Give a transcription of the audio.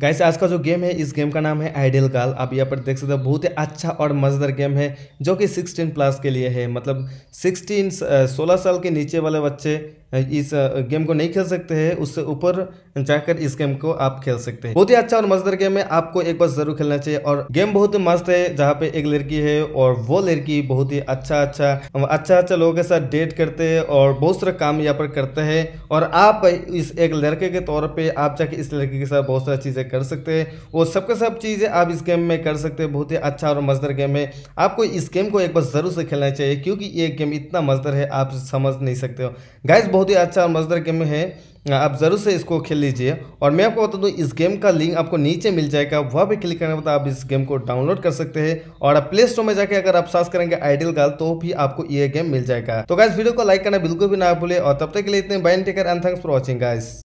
guys आज का जो गेम है इस गेम का नाम है आइडियल काल आप यहाँ पर देख सकते हो बहुत ही अच्छा और मज़ेदार गेम है जो कि 16 प्लस के लिए है मतलब 16 16 साल के नीचे वाले बच्चे इस गेम को नहीं खेल सकते हैं उससे ऊपर जाकर इस गेम को आप खेल सकते हैं बहुत ही अच्छा और मजेदार गेम है आपको एक बार जरूर खेलना चाहिए और गेम बहुत ही मस्त है जहाँ पे एक लड़की है और वो लड़की बहुत ही अच्छा अच्छा अच्छा अच्छा लोगों के साथ डेट करते हैं और बहुत सारा काम यहाँ पर करते हैं और आप इस एक लड़के के तौर पर आप जाके इस लड़के के साथ बहुत सारी चीज़ें कर सकते हैं वो सबके सब चीज़ें आप इस गेम में कर सकते हैं बहुत ही अच्छा और मजदार गेम है आपको इस गेम को एक बार ज़रूर से खेलना चाहिए क्योंकि ये गेम इतना मजदार है आप समझ नहीं सकते हो गाइज बहुत ही अच्छा और मजदार गेम है आप ज़रूर से इसको खेल लीजिए और मैं आपको बता दूँ इस गेम का लिंक आपको नीचे मिल जाएगा वहाँ पर क्लिक करने के बाद आप इस गेम को डाउनलोड कर सकते हैं और आप प्ले स्टोर में जाकर अगर आप सर्च करेंगे आइडियल गाल तो भी आपको ये गेम मिल जाएगा तो गाइज वीडियो को लाइक करना बिल्कुल भी ना भूले और तब तक के लिए इतने bye and take care and thanks for watching guys